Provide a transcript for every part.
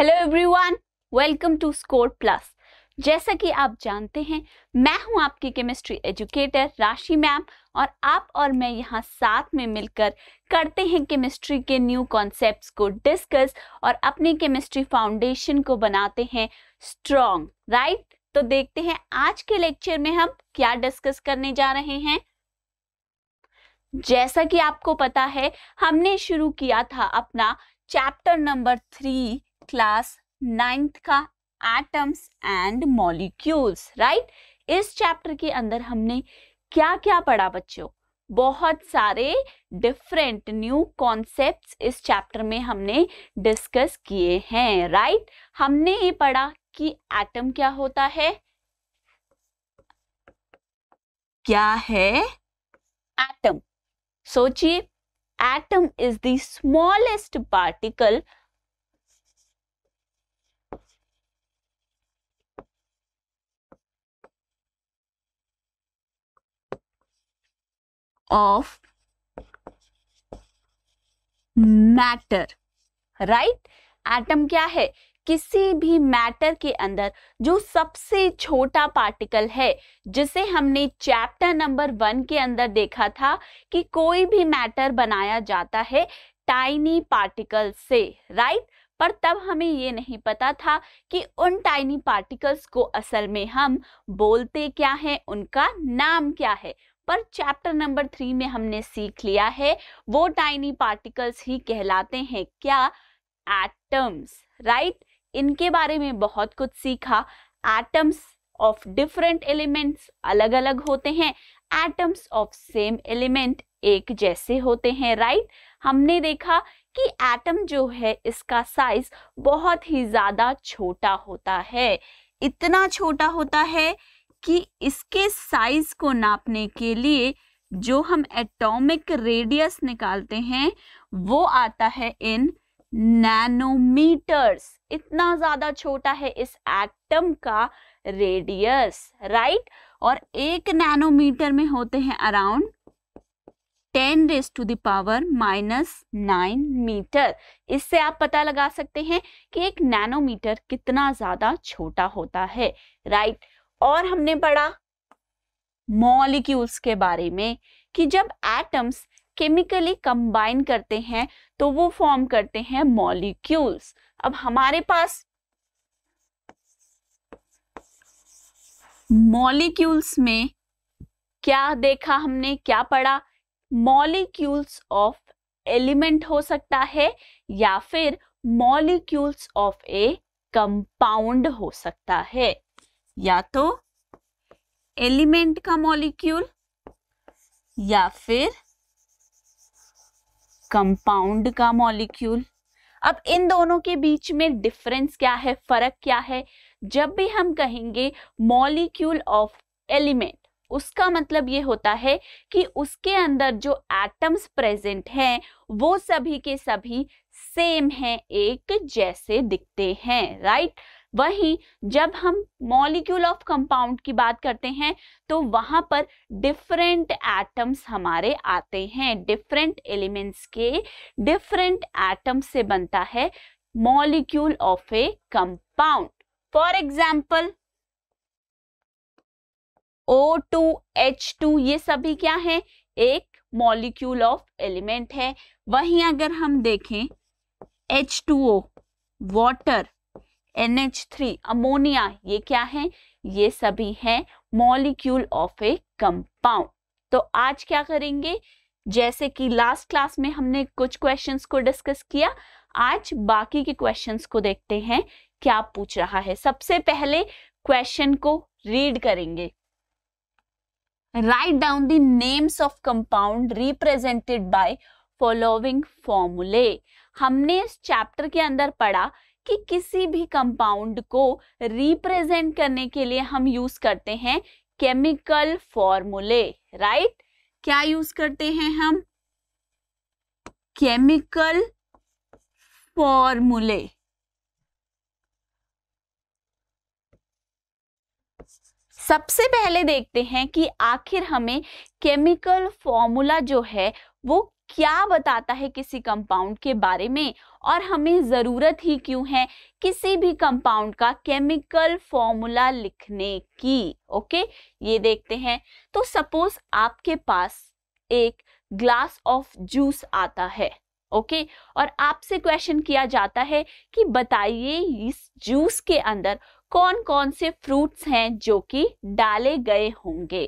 Hello everyone welcome to Score Plus जैसा कि आप जानते हैं मैं हूं आपकी केमिस्ट्री एजुकेटर राशि मैम और आप और मैं यहां साथ में मिलकर करते हैं केमिस्ट्री के न्यू कॉन्सेप्ट्स को डिस्कस और अपनी केमिस्ट्री फाउंडेशन को बनाते हैं स्ट्रॉन्ग राइट तो देखते हैं आज के लेक्चर में हम क्या डिस्कस करने जा रहे हैं जैसा कि आपको पता है हमने शुरू किया था अपना chapter number three class ninth का एटम्स एंड मॉलिक्यूल्स राइट इस चैप्टर के अंदर हमने क्या क्या पढ़ा बच्चों बहुत सारे डिफरेंट न्यू कॉन्सेप्ट्स इस चैप्टर में हमने डिस्कस किए हैं राइट हमने ये पढ़ा कि एटम क्या होता है क्या है एटम सोचिए atom is the smallest particle of matter, right Atom क्या है किसी भी मैटर के अंदर जो सबसे छोटा पार्टिकल है जिसे हमने चैप्टर नंबर वन के अंदर देखा था कि कोई भी मैटर बनाया जाता है टाइनी पार्टिकल से राइट पर तब हमें ये नहीं पता था कि उन टाइनी पार्टिकल्स को असल में हम बोलते क्या हैं उनका नाम क्या है पर चैप्टर नंबर थ्री में हमने सीख लिया है वो टाइनी पार्टिकल्स ही कहलाते हैं क्या एटम्स राइट right? इनके बारे में बहुत कुछ सीखा एटम्स ऑफ डिफरेंट एलिमेंट्स अलग अलग होते हैं एटम्स ऑफ सेम एलिमेंट एक जैसे होते हैं राइट right? हमने देखा कि एटम जो है इसका साइज बहुत ही ज्यादा छोटा होता है इतना छोटा होता है कि इसके साइज को नापने के लिए जो हम एटॉमिक रेडियस निकालते हैं वो आता है इन नैनोमीटर्स इतना ज्यादा छोटा है इस एटम का रेडियस राइट और एक नैनोमीटर में होते हैं around ten raise to the power minus nine metre इससे आप पता लगा सकते हैं कि एक नैनोमीटर कितना ज्यादा छोटा होता है राइट right? और हमने पढ़ा मॉलिक्यूल्स के बारे में कि जब एटम्स केमिकली कंबाइन करते हैं तो वो फॉर्म करते हैं मॉलिक्यूल्स अब हमारे पास मॉलिक्यूल्स में क्या देखा हमने क्या पढ़ा मॉलिक्यूल्स ऑफ एलिमेंट हो सकता है या फिर मॉलिक्यूल्स ऑफ ए कंपाउंड हो सकता है या तो एलिमेंट का मॉलिक्यूल या फिर कंपाउंड का मॉलिक्यूल अब इन दोनों के बीच में डिफरेंस क्या है फर्क क्या है जब भी हम कहेंगे मॉलिक्यूल ऑफ एलिमेंट उसका मतलब ये होता है कि उसके अंदर जो एटम्स प्रेजेंट हैं वो सभी के सभी सेम हैं एक जैसे दिखते हैं राइट वहीं जब हम मॉलिक्यूल ऑफ कंपाउंड की बात करते हैं तो वहां पर डिफरेंट एटम्स हमारे आते हैं डिफरेंट एलिमेंट्स के डिफरेंट एटम्स से बनता है molecule of a compound for example टू ये सभी क्या है एक मॉलिक्यूल ऑफ एलिमेंट है वहीं अगर हम देखें H2O वाटर NH3 अमोनिया ये क्या है ये सभी है मॉलिक्यूल ऑफ ए कंपाउंड तो आज क्या करेंगे जैसे कि लास्ट क्लास में हमने कुछ क्वेश्चंस को डिस्कस किया आज बाकी के क्वेश्चंस को देखते हैं क्या पूछ रहा है सबसे पहले क्वेश्चन को रीड करेंगे write down the names of compound represented by following formulae हमने इस चैप्टर के अंदर पढ़ा कि किसी भी कंपाउंड को रिप्रेजेंट करने के लिए हम यूज करते हैं केमिकल फॉर्मूले राइट क्या यूज करते हैं हम केमिकल फॉर्मूले सबसे पहले देखते हैं कि आखिर हमें केमिकल फॉर्मूला जो है वो क्या बताता है किसी कंपाउंड के बारे में और हमें ज़रूरत ही क्यों है किसी भी कंपाउंड का केमिकल फॉर्मूला लिखने की ओके ये देखते हैं तो सपोज आपके पास एक ग्लास ऑफ जूस आता है ओके और आपसे क्वेश्चन किया जाता है कि बताइए इस जूस के अंदर कौन कौन से फ्रूट्स हैं जो कि डाले गए होंगे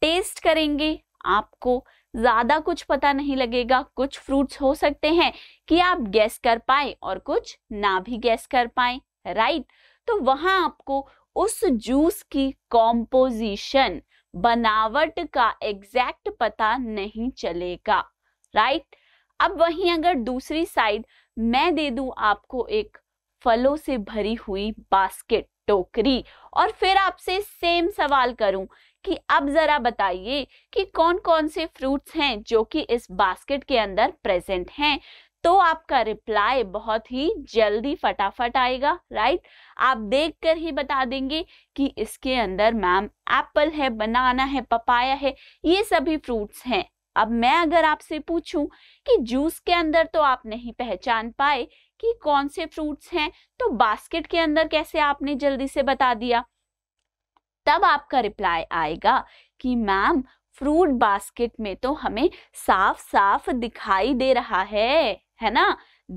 टेस्ट करेंगे आपको ज़्यादा कुछ पता नहीं लगेगा कुछ फ्रूट्स हो सकते हैं कि आप गैस कर पाए और कुछ ना भी गैस कर पाए राइट तो वहां आपको उस जूस की कॉम्पोजिशन बनावट का एग्जैक्ट पता नहीं चलेगा राइट अब वहीं अगर दूसरी साइड मैं दे दूं आपको एक फलों से भरी हुई बास्केट टोकरी और फिर आपसे सेम सवाल करूं कि अब जरा बताइए कि कौन कौन से फ्रूट्स हैं जो कि इस बास्केट के अंदर प्रेजेंट हैं तो आपका रिप्लाई बहुत ही जल्दी फटाफट आएगा राइट आप देखकर ही बता देंगे कि इसके अंदर मैम एप्पल है बनाना है पपाया है ये सभी फ्रूट्स हैं अब मैं अगर आपसे पूछूं कि जूस के अंदर तो आप नहीं पहचान पाए कि कौन से फ्रूट्स हैं तो बास्केट के अंदर कैसे आपने जल्दी से बता दिया तब आपका रिप्लाई आएगा कि मैम फ्रूट बास्केट में तो हमें साफ साफ दिखाई दे रहा है है ना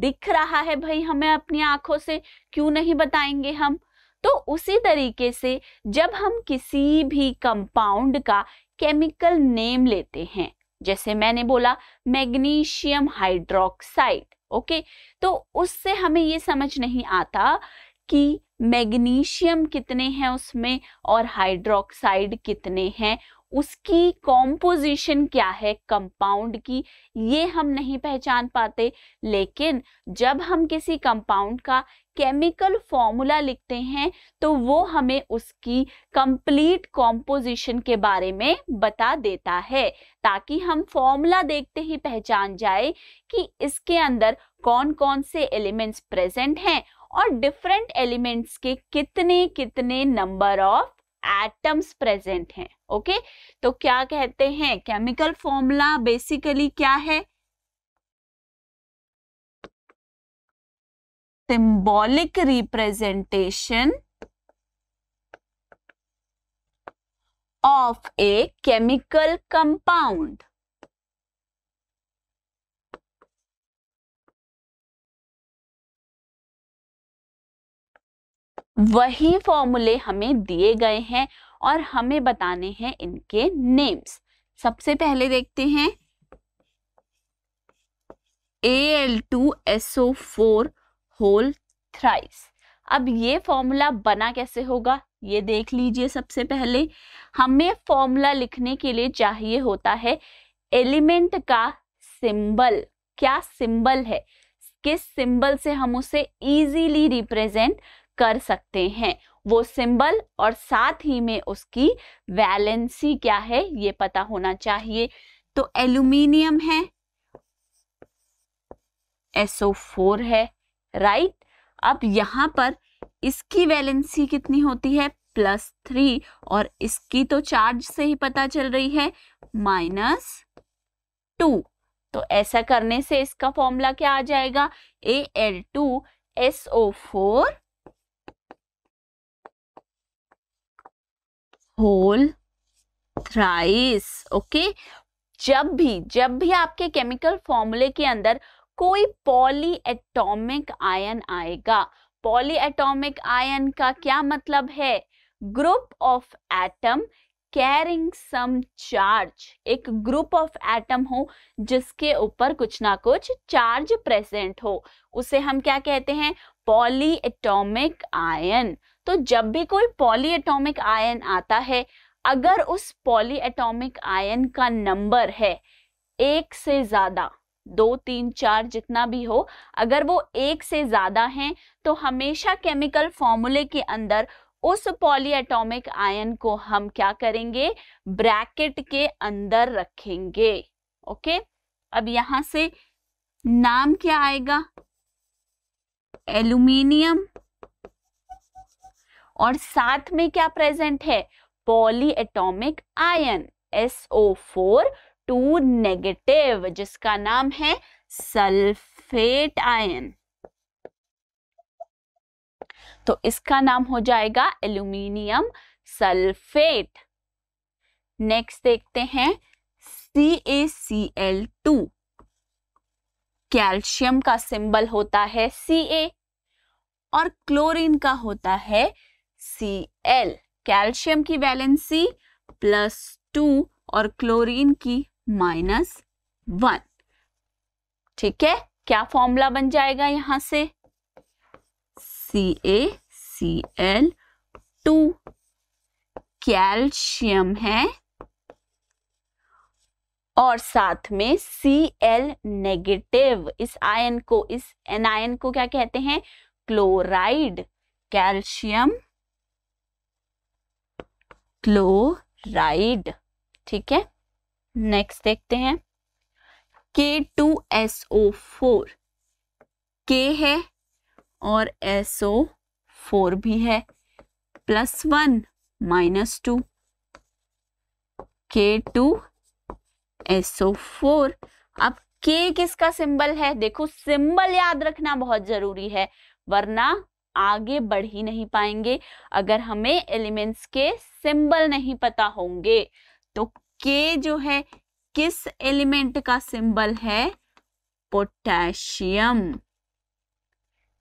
दिख रहा है भाई हमें अपनी आंखों से क्यों नहीं बताएंगे हम तो उसी तरीके से जब हम किसी भी कंपाउंड का केमिकल नेम लेते हैं जैसे मैंने बोला मैग्नीशियम हाइड्रोक्साइड ओके तो उससे हमें ये समझ नहीं आता कि मैग्नीशियम कितने हैं उसमें और हाइड्रोक्साइड कितने हैं उसकी कॉम्पोजिशन क्या है कंपाउंड की ये हम नहीं पहचान पाते लेकिन जब हम किसी कंपाउंड का केमिकल फॉर्मूला लिखते हैं तो वो हमें उसकी कंप्लीट कॉम्पोजिशन के बारे में बता देता है ताकि हम फॉर्मूला देखते ही पहचान जाए कि इसके अंदर कौन कौन से एलिमेंट्स प्रेजेंट हैं और डिफरेंट एलिमेंट्स के कितने कितने नंबर ऑफ एटम्स प्रेजेंट हैं ओके तो क्या कहते हैं केमिकल फॉर्मूला बेसिकली क्या है symbolic representation of a chemical compound वही फॉर्मूले हमें दिए गए हैं और हमें बताने हैं इनके नेम्स सबसे पहले देखते हैं Al2SO4 होल थ्राइस अब ये फॉर्मूला बना कैसे होगा ये देख लीजिए सबसे पहले हमें फॉर्मूला लिखने के लिए चाहिए होता है एलिमेंट का सिंबल क्या सिंबल है किस सिंबल से हम उसे इजीली रिप्रेजेंट कर सकते हैं वो सिंबल और साथ ही में उसकी वैलेंसी क्या है ये पता होना चाहिए तो एल्यूमिनियम है SO4 है राइट अब यहां पर इसकी वैलेंसी कितनी होती है प्लस थ्री और इसकी तो चार्ज से ही पता चल रही है माइनस टू तो ऐसा करने से इसका फॉर्मूला क्या आ जाएगा A L two SO four whole thrice okay जब भी जब भी आपके केमिकल फॉर्मूले के अंदर कोई पॉली एटोमिक आयन आएगा पॉली एटोमिक आयन का क्या मतलब है group of atom carrying some charge एक ग्रुप ऑफ एटम हो जिसके ऊपर कुछ ना कुछ चार्ज प्रेजेंट हो उसे हम क्या कहते हैं पॉली एटोमिक आयन तो जब भी कोई पॉली एटोमिक आयन आता है अगर उस पॉली एटोमिक आयन का नंबर है एक से ज़्यादा दो तीन चार जितना भी हो अगर वो एक से ज़्यादा हैं तो हमेशा केमिकल फॉर्मूले के अंदर उस पॉली एटोमिक आयन को हम क्या करेंगे ब्रैकेट के अंदर रखेंगे ओके अब यहां से नाम क्या आएगा एल्यूमिनियम और साथ में क्या प्रेजेंट है poly atomic ion SO four two negative जिसका नाम है सल्फेट आयन तो इसका नाम हो जाएगा एल्यूमिनियम सल्फेट नेक्स्ट देखते हैं C A C L two calcium का सिंबल होता है सी ए और क्लोरीन का होता है सी एल कैल्शियम की वैलेंसी प्लस टू और क्लोरीन की माइनस वन ठीक है क्या फॉर्मूला बन जाएगा यहां से C A C L two calcium है और साथ में सी एल नेगेटिव इस आयन को इस एनायन को क्या कहते हैं क्लोराइड कैल्शियम क्लोराइड ठीक है नेक्स्ट देखते हैं के टू एस ओ फोर के है और एस ओ फोर भी है plus one minus two K two S O four अब के किसका सिंबल है देखो सिंबल याद रखना बहुत जरूरी है वरना आगे बढ़ ही नहीं पाएंगे अगर हमें एलिमेंट्स के सिंबल नहीं पता होंगे तो के जो है किस एलिमेंट का सिंबल है पोटेशियम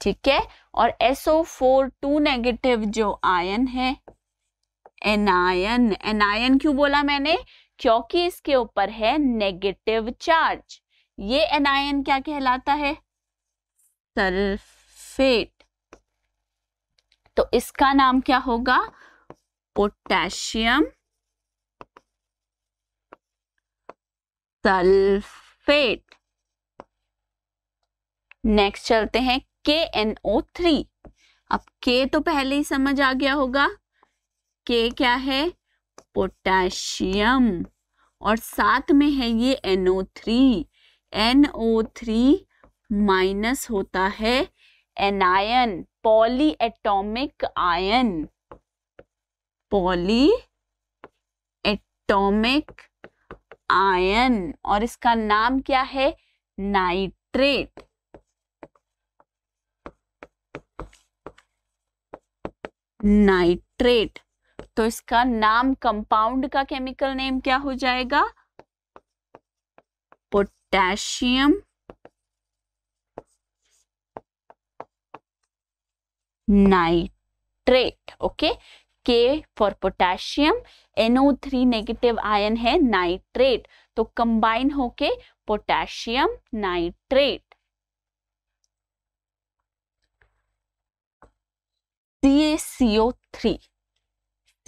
ठीक है और SO4 टू नेगेटिव जो आयन है एनायन एनायन क्यों बोला मैंने क्योंकि इसके ऊपर है नेगेटिव चार्ज ये एनायन क्या कहलाता है सल्फेट तो इसका नाम क्या होगा पोटेशियम सल्फेट नेक्स्ट चलते हैं के एन ओ थ्री अब के तो पहले ही समझ आ गया होगा के क्या है पोटेशियम और साथ में है ये N O three N O three minus होता है anion poly atomic ion poly atomic ion और इसका नाम क्या है नाइट्रेट नाइट्रेट तो इसका नाम कंपाउंड का केमिकल नेम क्या हो जाएगा potassium nitrate okay K for potassium N O three negative ion है नाइट्रेट तो कंबाइन होके potassium nitrate C O three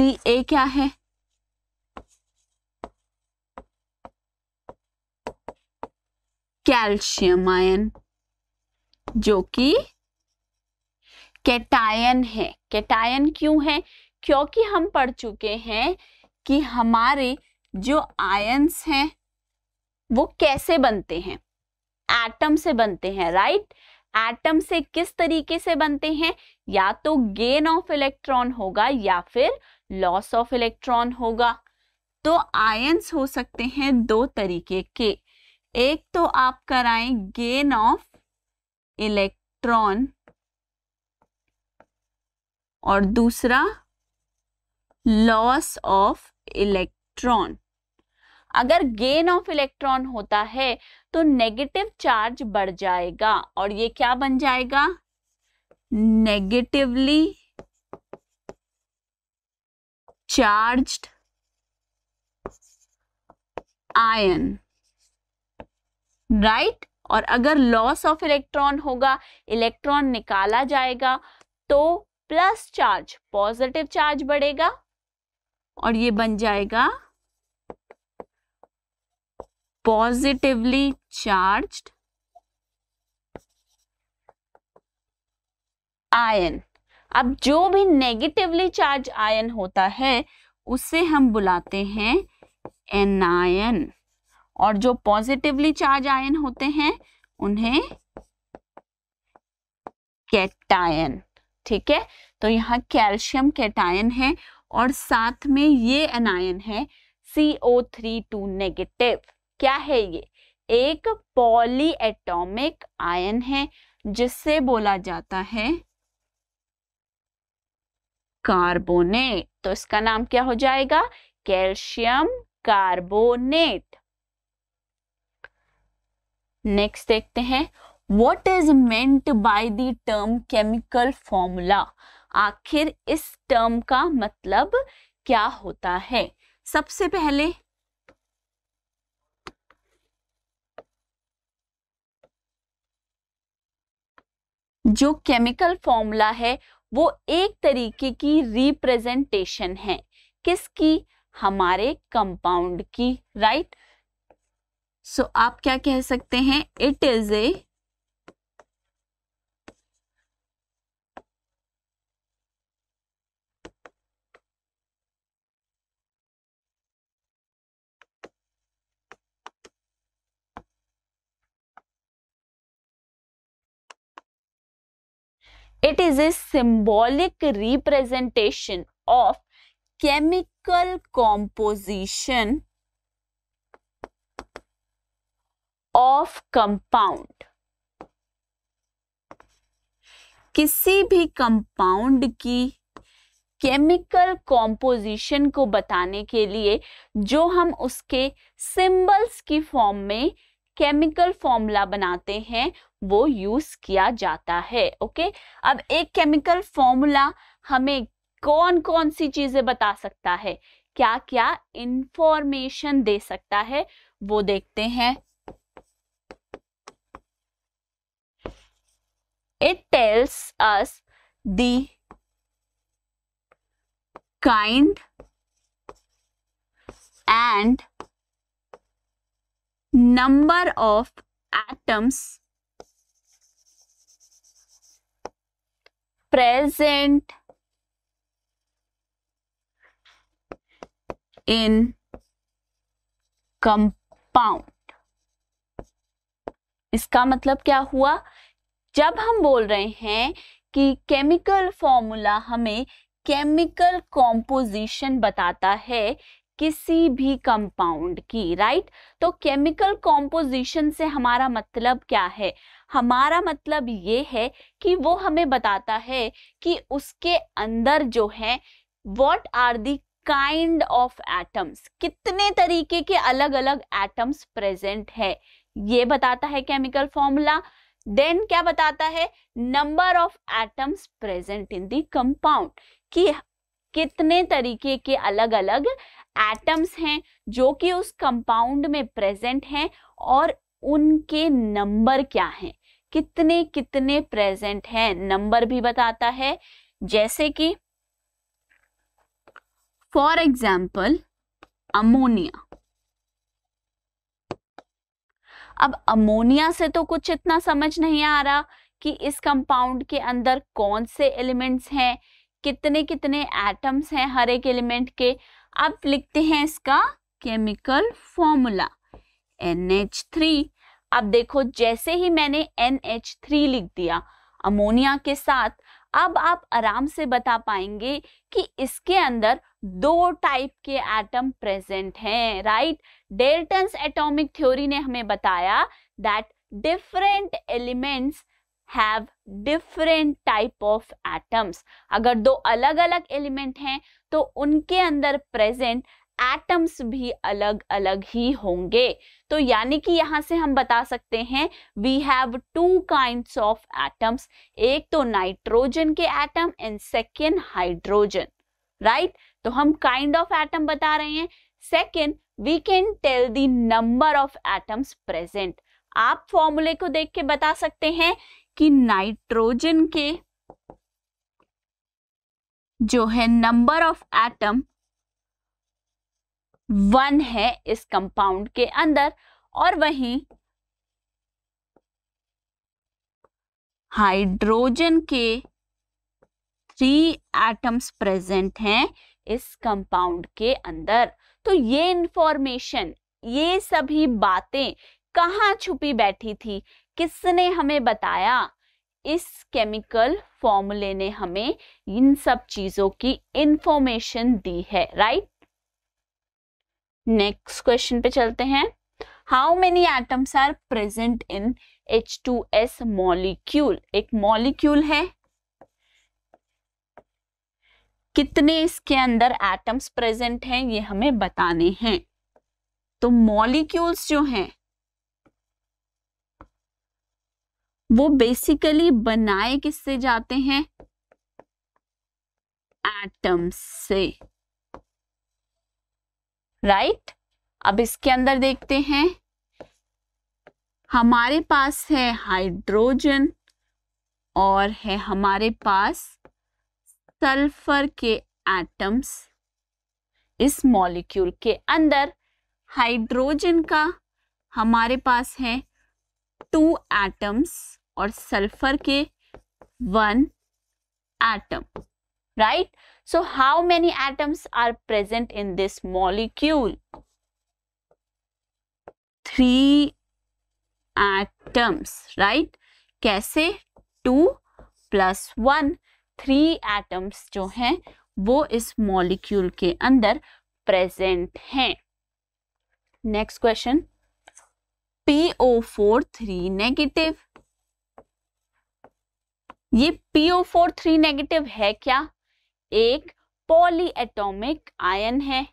C A क्या है कैल्शियम आयन जो कि कैटायन है कैटायन क्यों है क्योंकि हम पढ़ चुके हैं कि हमारे जो आयंस हैं वो कैसे बनते हैं एटम से बनते हैं राइट एटम से किस तरीके से बनते हैं या तो गेन ऑफ इलेक्ट्रॉन होगा या फिर लॉस ऑफ इलेक्ट्रॉन होगा तो आयंस हो सकते हैं दो तरीके के एक तो आप कराएं गेन ऑफ इलेक्ट्रॉन और दूसरा लॉस ऑफ इलेक्ट्रॉन अगर गेन ऑफ इलेक्ट्रॉन होता है तो नेगेटिव चार्ज बढ़ जाएगा और ये क्या बन जाएगा नेगेटिवली चार्ज्ड आयन राइट और अगर लॉस ऑफ इलेक्ट्रॉन होगा इलेक्ट्रॉन निकाला जाएगा तो प्लस चार्ज पॉजिटिव चार्ज बढ़ेगा और ये बन जाएगा पॉजिटिवली चार्ज्ड आयन अब जो भी नेगेटिवली चार्ज आयन होता है उसे हम बुलाते हैं एनायन और जो पॉजिटिवली चार्ज आयन होते हैं उन्हें कैटायन ठीक है तो यहाँ कैल्शियम कैटायन है और साथ में ये एनायन है C O three two negative क्या है ये एक पॉली एटोमिक आयन है जिससे बोला जाता है कार्बोनेट तो इसका नाम क्या हो जाएगा कैल्शियम कार्बोनेट नेक्स्ट देखते हैं what is meant by the term chemical formula आखिर इस टर्म का मतलब क्या होता है सबसे पहले जो केमिकल फॉर्मूला है वो एक तरीके की रिप्रेजेंटेशन है किसकी हमारे कंपाउंड की राइट right? सो so, आप क्या कह सकते हैं it is a it is a symbolic representation of chemical composition of compound किसी भी कंपाउंड की केमिकल कॉम्पोजिशन को बताने के लिए जो हम उसके सिंबल्स की फॉर्म में केमिकल फॉर्मूला बनाते हैं वो यूज किया जाता है ओके अब एक केमिकल फॉर्मूला हमें कौन कौन सी चीजें बता सकता है क्या क्या इंफॉर्मेशन दे सकता है वो देखते हैं it tells us the kind and number of atoms present in compound इसका मतलब क्या हुआ जब हम बोल रहे हैं कि केमिकल फॉर्मूला हमें केमिकल कॉम्पोजिशन बताता है किसी भी कंपाउंड की राइट तो केमिकल कॉम्पोजिशन से हमारा मतलब क्या है हमारा मतलब ये है कि वो हमें बताता है कि उसके अंदर जो है what are the kind of atoms कितने तरीके के अलग अलग एटम्स प्रेजेंट है ये बताता है केमिकल फॉर्मूला देन क्या बताता है number of atoms present in the compound कि कितने तरीके के अलग अलग एटम्स हैं जो कि उस कंपाउंड में प्रेजेंट हैं और उनके नंबर क्या हैं कितने कितने प्रेजेंट हैं नंबर भी बताता है जैसे कि फॉर एग्जाम्पल अमोनिया अब अमोनिया से तो कुछ इतना समझ नहीं आ रहा कि इस कंपाउंड के अंदर कौन से एलिमेंट्स हैं कितने कितने एटम्स हैं हर एक एलिमेंट के अब लिखते हैं इसका केमिकल फॉर्मूला NH3 अब देखो जैसे ही मैंने NH3 लिख दिया अमोनिया के साथ अब आप आराम से बता पाएंगे कि इसके अंदर दो टाइप के एटम प्रेजेंट हैं राइट डेल्टन एटॉमिक थ्योरी ने हमें बताया that different elements have different type of atoms अगर दो अलग अलग एलिमेंट हैं तो उनके अंदर प्रेजेंट एटम्स भी अलग अलग ही होंगे तो यानी कि यहाँ से हम बता सकते हैं we have two kind of atoms एक तो नाइट्रोजन के atom and second hydrogen right तो हम काइंड ऑफ एटम बता रहे हैं second we can tell the number of atoms present आप फॉर्मूले को देख के बता सकते हैं कि नाइट्रोजन के जो है नंबर ऑफ एटम वन है इस कंपाउंड के अंदर और वहीं हाइड्रोजन के थ्री एटम्स प्रेजेंट हैं इस कंपाउंड के अंदर तो ये इंफॉर्मेशन ये सभी बातें कहाँ छुपी बैठी थी किसने हमें बताया इस केमिकल फॉर्मूले ने हमें इन सब चीजों की इंफॉर्मेशन दी है राइट नेक्स्ट क्वेश्चन पे चलते हैं how many atoms are present in H two S molecule एक मॉलिक्यूल है कितने इसके अंदर एटम्स प्रेजेंट हैं ये हमें बताने हैं तो मॉलिक्यूल्स जो हैं वो बेसिकली बनाए किससे जाते हैं एटम्स से राइट right? अब इसके अंदर देखते हैं हमारे पास है हाइड्रोजन और है हमारे पास सल्फर के एटम्स इस मॉलिक्यूल के अंदर हाइड्रोजन का हमारे पास है टू एटम्स और सल्फर के one atom right so how many atoms are present in this molecule three atoms right कैसे two plus one three atoms जो हैं वो इस मॉलिक्यूल के अंदर प्रेजेंट हैं next question P O four three negative ये पीओ फोर थ्री नेगेटिव है क्या एक पॉलीएटॉमिक आयन है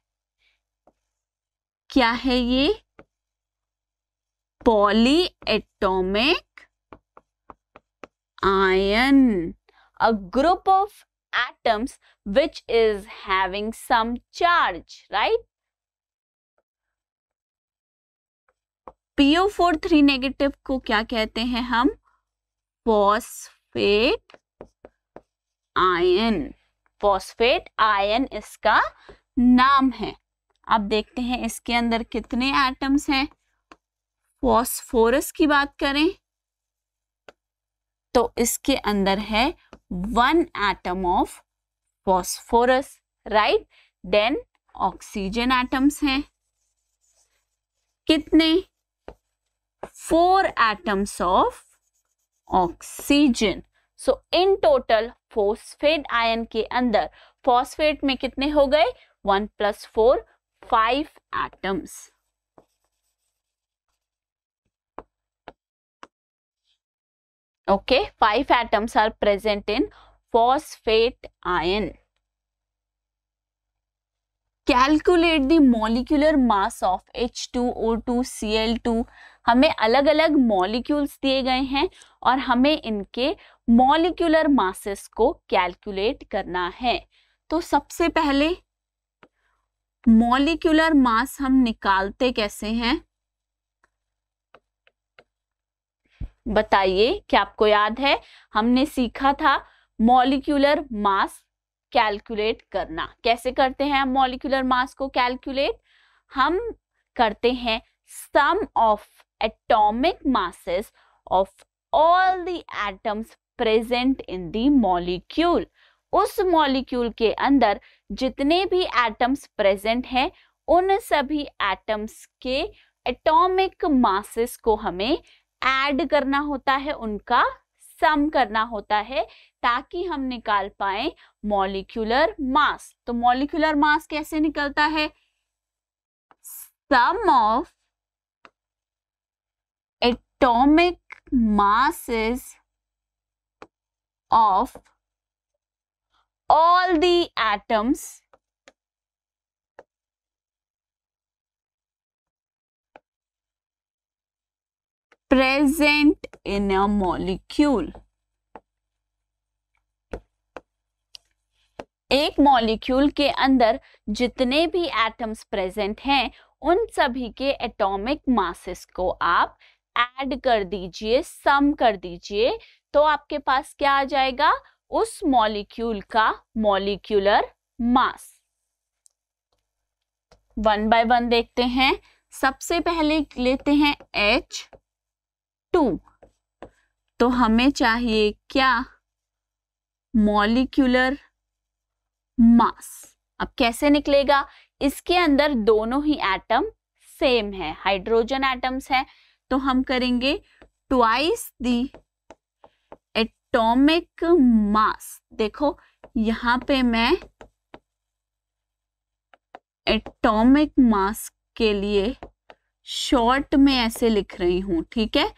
क्या है ये polyatomic ion a group of is having some charge right P O four PO43 negative को क्या कहते हैं हम phosph phosphate ion phosphate ion इसका नाम है अब देखते हैं इसके अंदर कितने एटम्स हैं फॉस्फोरस की बात करें तो इसके अंदर है one atom of phosphorus right then oxygen atoms हैं कितने four atoms of oxygen so in total phosphate ion के अंदर फॉस्फेट में कितने हो गए one plus four five atoms okay five atoms are present in phosphate ion calculate the molecular mass of H two O two C L two हमें अलग अलग molecules दिए गए हैं और हमें इनके मॉलिक्यूलर मासेस को कैलकुलेट करना है तो सबसे पहले मॉलिक्यूलर मास हम निकालते कैसे हैं बताइए क्या आपको याद है हमने सीखा था मॉलिक्यूलर मास कैलकुलेट करना कैसे करते हैं हम मॉलिक्यूलर मास को कैलकुलेट हम करते हैं sum of atomic masses of all the atoms present in the molecule. उस मॉलिक्यूल के अंदर जितने भी एटम्स प्रेजेंट हैं उन सभी एटम्स के एटॉमिक मासेस को हमें ऐड करना होता है उनका सम करना होता है ताकि हम निकाल पाए मॉलिक्यूलर मास तो मॉलिक्यूलर मास कैसे निकलता है sum of atomic masses of all the atoms present in a molecule. एक मॉलिक्यूल के अंदर जितने भी एटम्स प्रेजेंट हैं उन सभी के एटॉमिक मासेस को आप ऐड कर दीजिए सम कर दीजिए तो आपके पास क्या आ जाएगा उस मॉलिक्यूल का molecular mass one by one देखते हैं सबसे पहले लेते हैं एच टू तो हमें चाहिए क्या मॉलिक्यूलर मास अब कैसे निकलेगा इसके अंदर दोनों ही एटम सेम है हाइड्रोजन एटम्स हैं तो हम करेंगे ट्वाइस दी एटॉमिक मास देखो यहां पे मैं एटॉमिक मास के लिए शॉर्ट में ऐसे लिख रही हूं ठीक है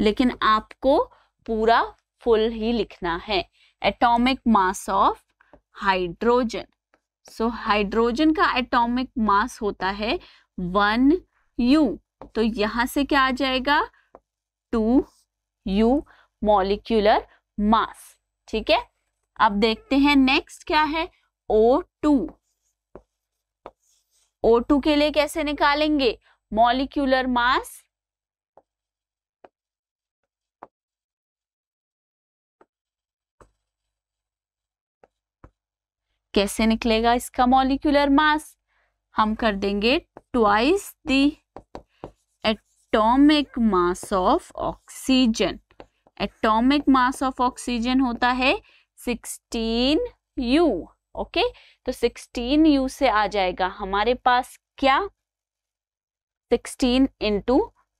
लेकिन आपको पूरा फुल ही लिखना है atomic mass of hydrogen so hydrogen का एटॉमिक मास होता है वन यू तो यहां से क्या आ जाएगा टू यू मॉलिक्यूलर मास ठीक है अब देखते हैं नेक्स्ट क्या है ओ टू ओ टू के लिए कैसे निकालेंगे मॉलिक्यूलर मास कैसे निकलेगा इसका मॉलिक्यूलर मास हम कर देंगे twice the atomic mass of oxygen atomic mass of oxygen होता है 16 यू ओके तो 16 यू से आ जाएगा हमारे पास क्या 16 into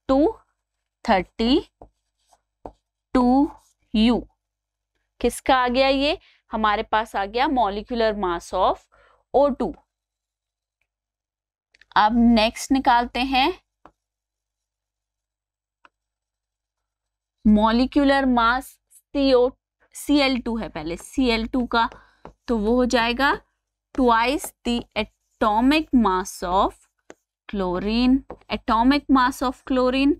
two thirty two u किसका आ गया ये हमारे पास आ गया molecular mass of O two अब नेक्स्ट निकालते हैं molecular mass C O C L two है पहले सी एल टू का तो वो हो जाएगा twice the atomic mass of chlorine atomic mass of chlorine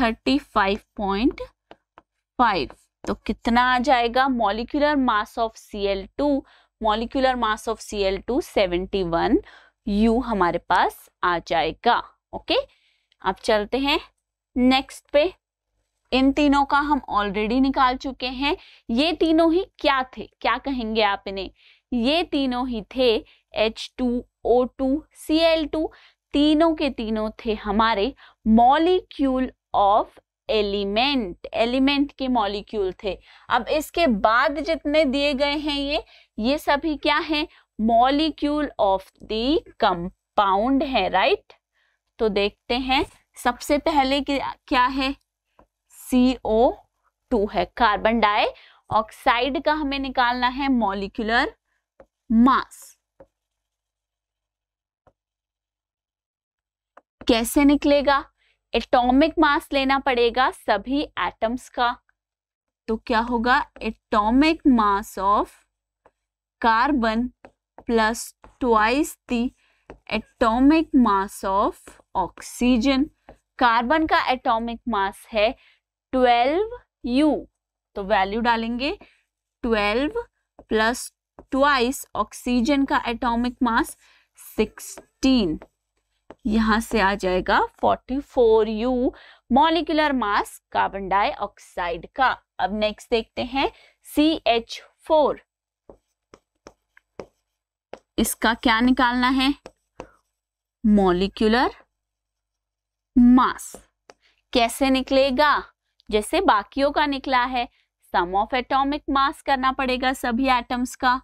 35.5 तो कितना आ जाएगा molecular mass of Cl2 molecular mass of Cl2 71 U हमारे पास आ जाएगा ओके अब चलते हैं नेक्स्ट पे इन तीनों का हम ऑलरेडी निकाल चुके हैं ये तीनों ही क्या थे क्या कहेंगे आप इन्हें ये तीनों ही थे H two O two C L two तीनों के तीनों थे हमारे मॉलिक्यूल ऑफ एलिमेंट एलिमेंट के मॉलिक्यूल थे अब इसके बाद जितने दिए गए हैं ये ये सभी क्या है मॉलिक्यूल ऑफ द कंपाउंड है राइट तो देखते हैं सबसे पहले क्या है CO2 है कार्बन डाइऑक्साइड का हमें निकालना है मॉलिक्यूलर मास कैसे निकलेगा एटॉमिक मास लेना पड़ेगा सभी एटम्स का तो क्या होगा atomic mass of carbon plus twice the atomic mass of oxygen carbon का एटॉमिक मास है ट्वेल्व यू तो वैल्यू डालेंगे ट्वेल्व प्लस ट्वाइस ऑक्सीजन का एटॉमिक मास सिक्सटीन यहां से आ जाएगा forty four u molecular mass carbon dioxide का अब नेक्स्ट देखते हैं सी एच फोर इसका क्या निकालना है मॉलिक्यूलर मास कैसे निकलेगा जैसे बाकियों का निकला है सम ऑफ एटॉमिक मास करना पड़ेगा सभी एटम्स का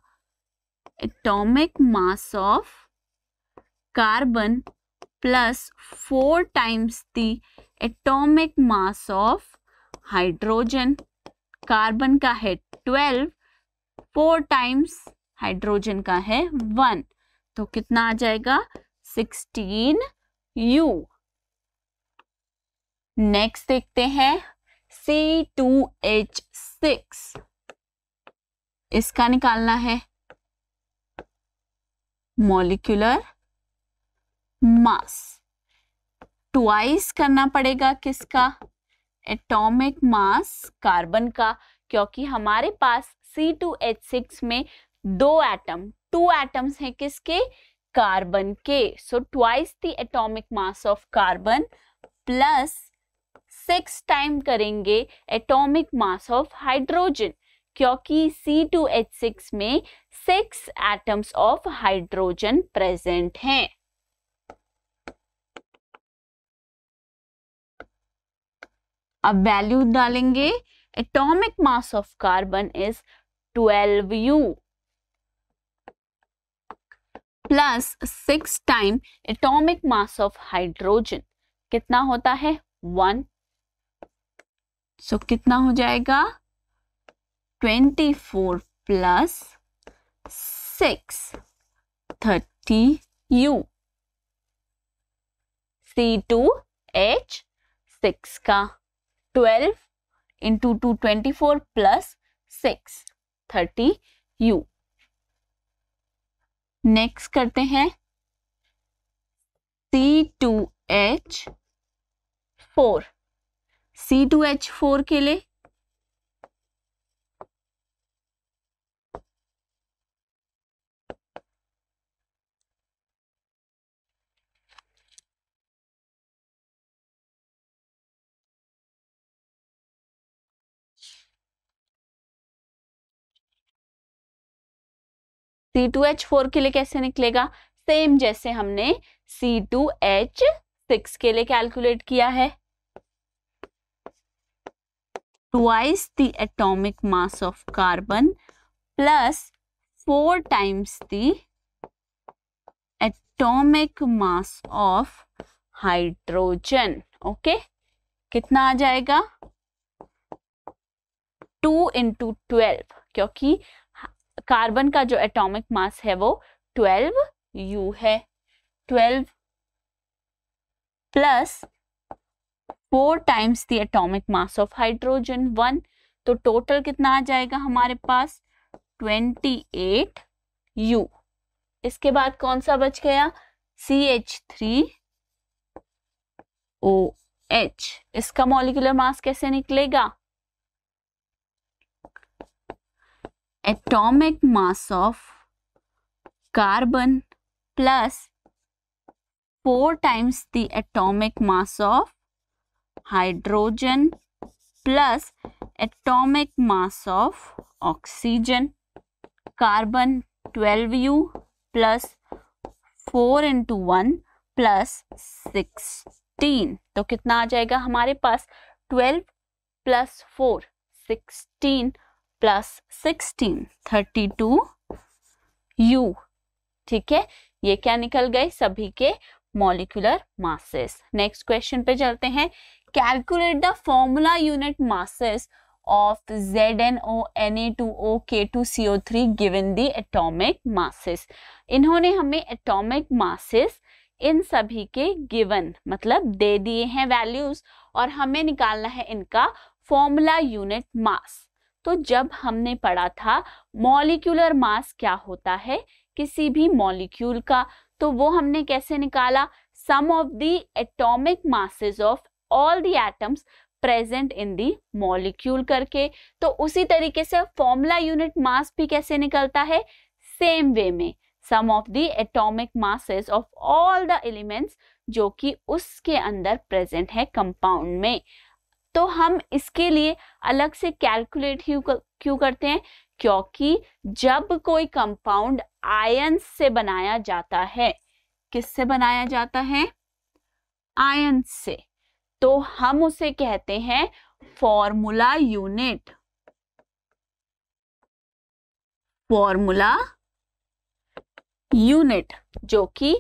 atomic mass of carbon plus four times the atomic mass of hydrogen carbon का है ट्वेल्व फोर टाइम्स हाइड्रोजन का है वन तो कितना आ जाएगा सिक्सटीन यू नेक्स्ट देखते हैं C2H6 इसका निकालना है मॉलिक्यूलर मास ट्वाइस करना पड़ेगा किसका एटॉमिक मास कार्बन का क्योंकि हमारे पास C2H6 में दो एटम टू एटम्स हैं किसके कार्बन के so twice the atomic mass of carbon plus six time करेंगे एटॉमिक मास ऑफ हाइड्रोजन क्योंकि C2H6 में six atoms of hydrogen present हैं अब वैल्यू डालेंगे atomic mass of carbon is 12u plus six time atomic mass of hydrogen कितना होता है one so so, कितना हो जाएगा twenty four plus six thirty u C two H six का twelve into two twenty four plus six thirty u next करते हैं C two H four C two H four के लिए सी two H four के लिए कैसे निकलेगा same जैसे हमने सी टू एच सिक्स के लिए कैलकुलेट किया है twice the atomic mass of carbon plus four times the atomic mass of hydrogen. Okay. कितना आ जाएगा टू इंटू ट्वेल्व क्योंकि कार्बन का जो एटॉमिक मास है वो ट्वेल्व यू है twelve plus four times the atomic mass of hydrogen one तो टोटल कितना आ जाएगा हमारे पास ट्वेंटी एट यू इसके बाद कौन सा बच गया C H three O H इसका मॉलिकुलर मास कैसे निकलेगा atomic mass of carbon plus four times the atomic mass of hydrogen plus atomic mass of oxygen carbon twelve u plus four into one plus sixteen तो कितना आ जाएगा हमारे पास twelve plus four sixteen plus sixteen thirty two u ठीक है ये क्या निकल गए सभी के मॉलिकुलर मासेस नेक्स्ट क्वेश्चन पे चलते हैं calculate the formula unit masses of ZnO, Na2O, K2CO3 given the atomic masses. इन्होंने हमें atomic masses इन सभी के given मतलब दे दिए हैं values और हमें निकालना है इनका formula unit mass. तो जब हमने पढ़ा था मॉलिक्यूलर मास क्या होता है किसी भी मॉलिक्यूल का तो वो हमने कैसे निकाला sum of the atomic masses of all the atoms present in the molecule करके तो उसी तरीके से फॉर्मूला यूनिट मास भी कैसे निकलता है सेम वे में sum of the atomic masses of all the elements जो कि उसके अंदर प्रेजेंट है कंपाउंड में तो हम इसके लिए अलग से कैलकुलेट क्यों करते हैं क्योंकि जब कोई कंपाउंड आयन से बनाया जाता है किससे बनाया जाता है आयन से तो हम उसे कहते हैं फॉर्मूला यूनिट फॉर्मूला यूनिट जो कि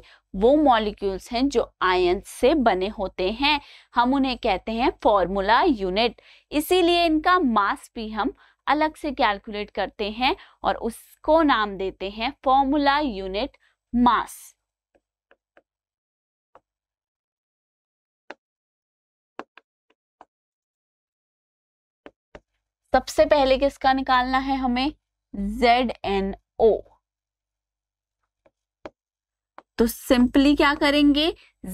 वो मॉलिक्यूल्स हैं जो आयन से बने होते हैं हम उन्हें कहते हैं फॉर्मूला यूनिट इसीलिए इनका मास भी हम अलग से कैलकुलेट करते हैं और उसको नाम देते हैं फॉर्मूला यूनिट मास सबसे पहले किसका निकालना है हमें जेड एन ओ तो सिंपली क्या करेंगे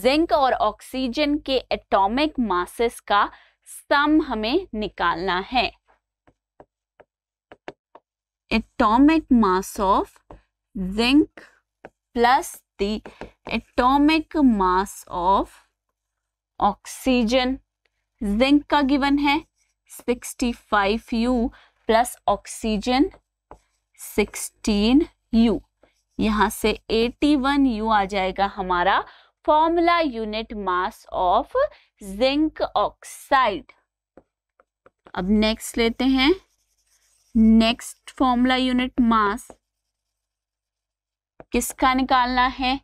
जिंक और ऑक्सीजन के एटॉमिक मासेस का सम हमें निकालना है atomic mass of zinc plus the atomic mass of oxygen zinc का गिवन है 65u you plus oxygen 16u you से 81u यू आ जाएगा हमारा formula unit mass of zinc oxide अब नेक्स्ट लेते हैं नेक्स्ट फॉर्मूला यूनिट मास किसका निकालना है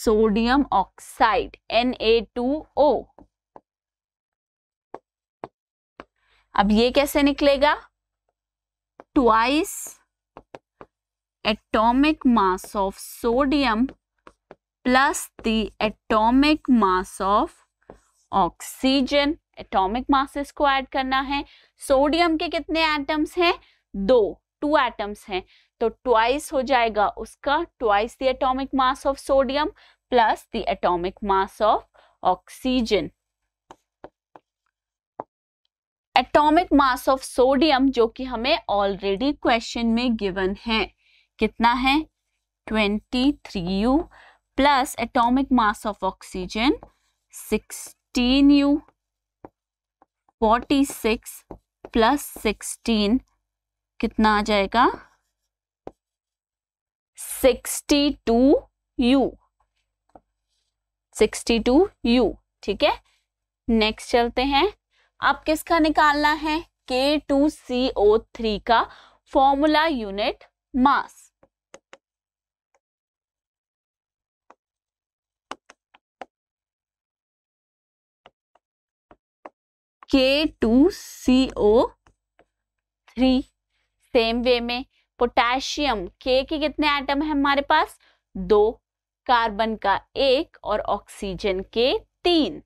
सोडियम ऑक्साइड Na2O अब ये कैसे निकलेगा twice atomic mass of sodium plus the atomic mass of oxygen atomic masses को ऐड करना है सोडियम के कितने एटम्स हैं दो टू एटम्स हैं तो ट्वाइस हो जाएगा उसका twice the atomic mass of sodium plus the atomic mass of oxygen atomic mass of sodium जो कि हमें ऑलरेडी क्वेश्चन में गिवन है कितना है 23U plus atomic mass of oxygen 16U 46 plus 16 कितना आ जाएगा 62U 62U ठीक है नेक्स्ट चलते हैं अब किसका निकालना है K two C O three का formula unit mass K two C O three same way में पोटेशियम के के कितने आइटम है हमारे पास दो कार्बन का एक और ऑक्सीजन के तीन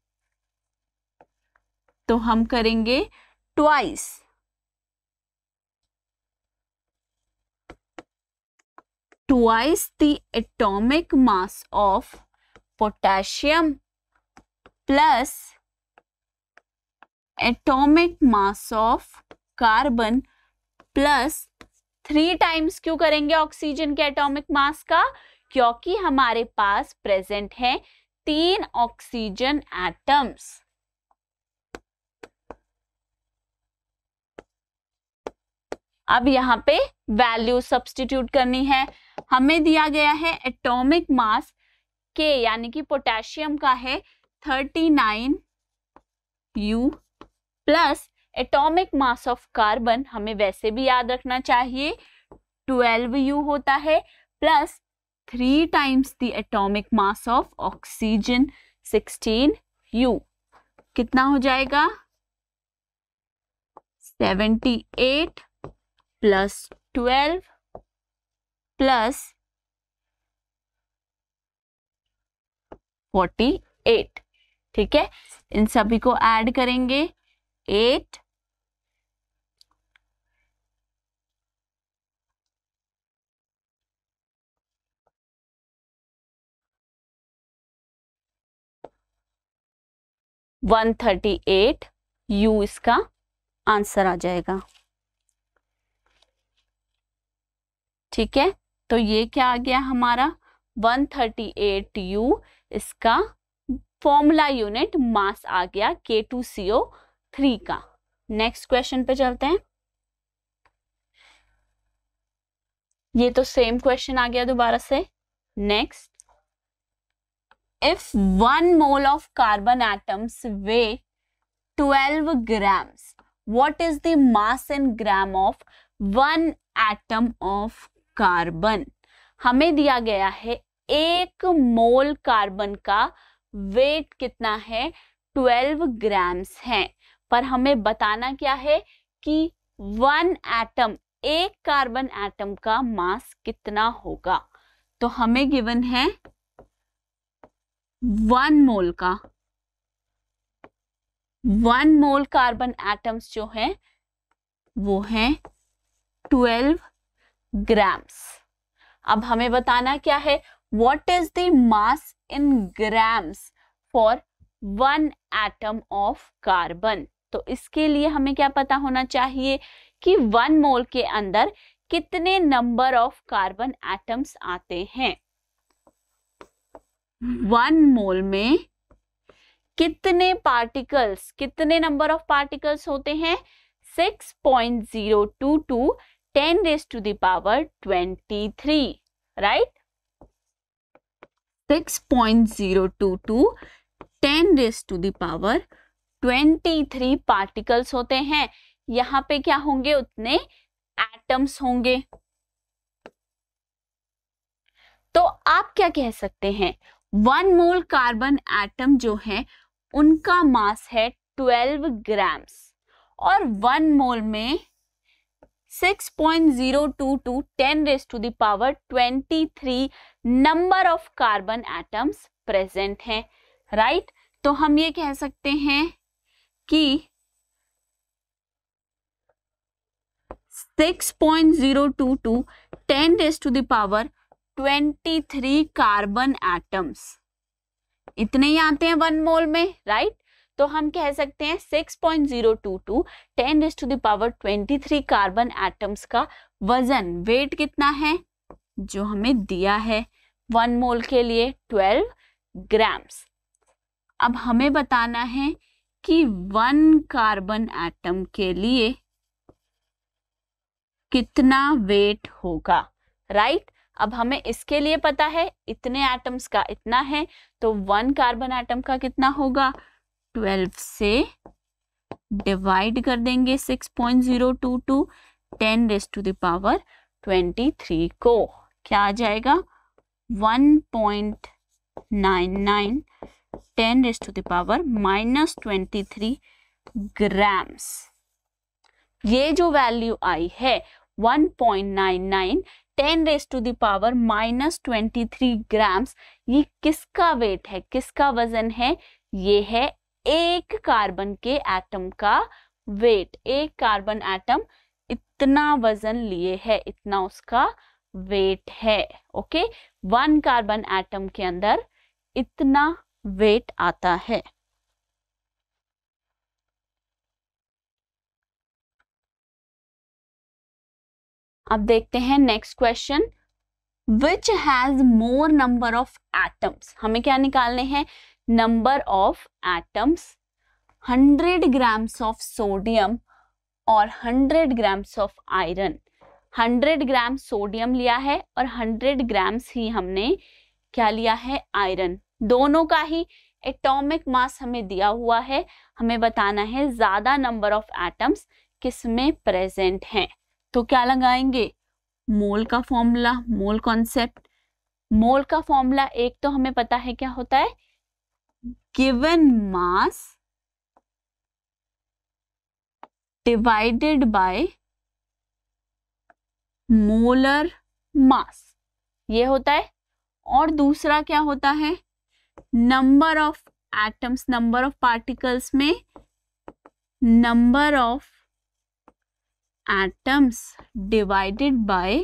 तो हम करेंगे twice twice the atomic mass of potassium plus atomic mass of carbon plus three times क्यों करेंगे ऑक्सीजन के एटॉमिक मास का क्योंकि हमारे पास प्रेजेंट है तीन ऑक्सीजन एटम्स अब यहाँ पे वैल्यू सब्सटीट्यूट करनी है हमें दिया गया है एटॉमिक मास के यानी कि पोटेशियम का है 39 u plus atomic mass of carbon हमें वैसे भी याद रखना चाहिए 12 यू होता है plus three times the atomic mass of oxygen 16 u कितना हो जाएगा 78 plus twelve plus forty eight ठीक है इन सभी को ऐड करेंगे eight one thirty eight u इसका आंसर आ जाएगा ठीक है तो ये क्या आ गया हमारा 138 U इसका फॉर्मूला यूनिट मास आ गया के टू सीओ थ्री का नेक्स्ट क्वेश्चन पे चलते हैं ये तो सेम क्वेश्चन आ गया दोबारा से next if one mole of carbon atoms weigh 12 grams what is the mass in gram of one atom of carbon हमें दिया गया है एक मोल कार्बन का वेट कितना है 12 ग्राम्स है पर हमें बताना क्या है कि वन एटम एक कार्बन एटम का मास कितना होगा तो हमें गिवन है वन मोल का वन मोल कार्बन एटम्स जो है वो है ट्वेल्व ग्राम्स अब हमें बताना क्या है what is the mass in grams for one atom of carbon तो इसके लिए हमें क्या पता होना चाहिए कि वन मोल के अंदर कितने नंबर ऑफ कार्बन एटम्स आते हैं वन मोल में कितने पार्टिकल्स कितने नंबर ऑफ पार्टिकल्स होते हैं six point zero two two 10 raised to the power 23 right 6.022 10 raised to the power 23 particles होते हैं यहाँ पे क्या होंगे उतने एटम्स होंगे तो आप क्या कह सकते हैं वन मोल कार्बन एटम जो है उनका मास है 12 ग्राम्स और वन मोल में six point zero two two ten raise to the power twenty three number of carbon atoms present हैं राइट तो हम ये कह सकते हैं कि six point zero two two ten raise to the power twenty three carbon atoms इतने ही आते हैं वन मोल में राइट तो हम कह सकते हैं 6.022 point is to the power three carbon atoms का वजन वेट कितना है जो हमें दिया है वन मोल के लिए 12 ग्राम्स अब हमें बताना है कि वन कार्बन एटम के लिए कितना वेट होगा राइट right? अब हमें इसके लिए पता है इतने एटम्स का इतना है तो वन कार्बन एटम का कितना होगा ट्वेल्व से डिवाइड कर देंगे six point zero two two ten raise to the power twenty three को क्या आ जाएगा one point nine nine ten raise to the power minus twenty three grams ये जो वैल्यू आई है one point nine nine ten raise to the power minus twenty three grams ये किसका वेट है किसका वजन है ये है एक कार्बन के एटम का वेट एक कार्बन एटम इतना वजन लिए है इतना उसका वेट है ओके वन कार्बन एटम के अंदर इतना वेट आता है अब देखते हैं next question which has more number of atoms हमें क्या निकालने हैं number of atoms 100 grams of sodium और 100 grams of iron 100 gram sodium लिया है और 100 ग्राम्स ही हमने क्या लिया है आयरन दोनों का ही एटॉमिक मास हमें दिया हुआ है हमें बताना है ज्यादा नंबर ऑफ एटम्स किसमें प्रेजेंट हैं तो क्या लगाएंगे मोल का फॉर्मूला मोल कॉन्सेप्ट मोल का फॉर्मूला एक तो हमें पता है क्या होता है given mass divided by molar mass ये होता है और दूसरा क्या होता है number of atoms number of particles में number of atoms divided by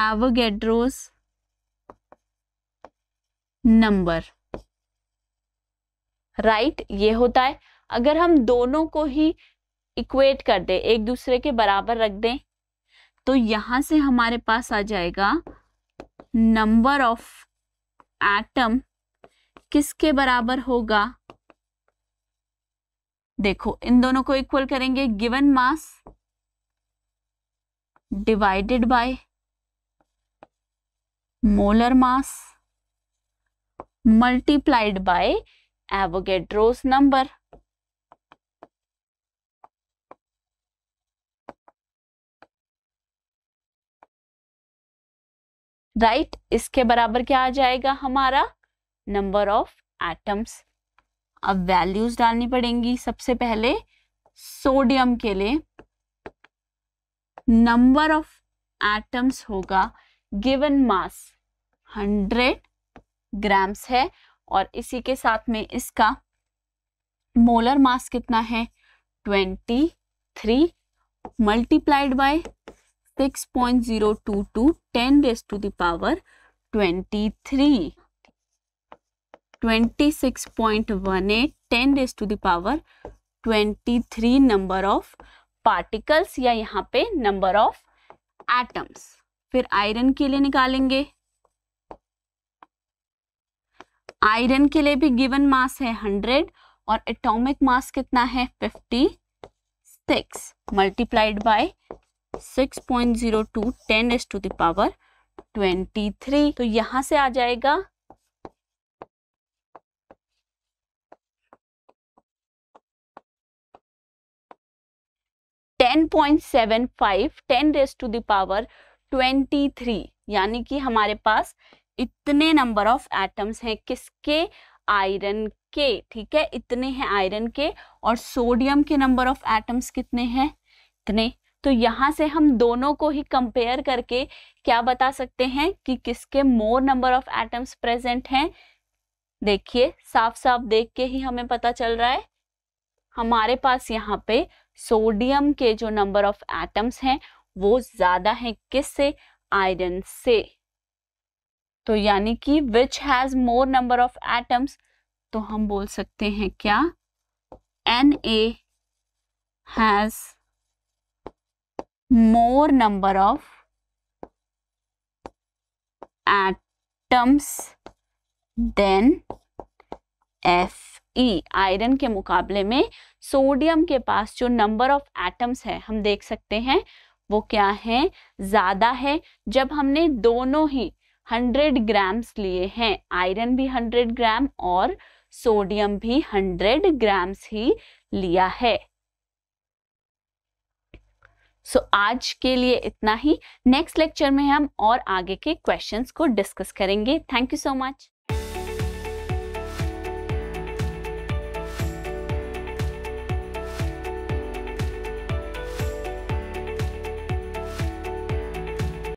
Avogadro's number right right? ये होता है अगर हम दोनों को ही इक्वेट कर दें एक दूसरे के बराबर रख दें तो यहां से हमारे पास आ जाएगा नंबर ऑफ एटम किसके बराबर होगा देखो इन दोनों को इक्वल करेंगे given mass divided by molar mass multiplied by Avogadro's number right right, इसके बराबर क्या आ जाएगा हमारा नंबर ऑफ एटम्स अब वैल्यूज डालनी पड़ेंगी सबसे पहले सोडियम के लिए नंबर ऑफ एटम्स होगा गिवन मास 100 ग्राम्स है और इसी के साथ में इसका मोलर मास कितना है twenty three multiplied by six point zero two two ten raise to the power twenty three twenty six point one eight ten raise to the power twenty three number of particles या यहाँ पे number of atoms फिर iron के लिए निकालेंगे iron के लिए भी गिवन मास है हंड्रेड और एटॉमिक मास कितना है fifty six multiplied by six point zero two ten raise to the power twenty three तो यहां से आ जाएगा ten point seven five ten raise to the power twenty three यानी कि हमारे पास इतने नंबर ऑफ एटम्स हैं किसके आयरन के ठीक है इतने हैं आयरन के और सोडियम के नंबर ऑफ एटम्स कितने हैं इतने तो यहाँ से हम दोनों को ही कंपेयर करके क्या बता सकते हैं कि किसके more number of atoms present हैं देखिए साफ साफ देख के ही हमें पता चल रहा है हमारे पास यहाँ पे सोडियम के जो नंबर ऑफ एटम्स हैं वो ज़्यादा हैं किससे आयरन से तो यानी कि which has more number of atoms तो हम बोल सकते हैं क्या N A has more number of atoms than F E iron के मुकाबले में सोडियम के पास जो नंबर ऑफ एटम्स है हम देख सकते हैं वो क्या है ज़्यादा है जब हमने दोनों ही हंड्रेड ग्राम्स लिए हैं आयरन भी हंड्रेड ग्राम और सोडियम भी हंड्रेड ग्राम्स ही लिया है सो so, आज के लिए इतना ही नेक्स्ट लेक्चर में हम और आगे के क्वेश्चंस को डिस्कस करेंगे थैंक यू सो मच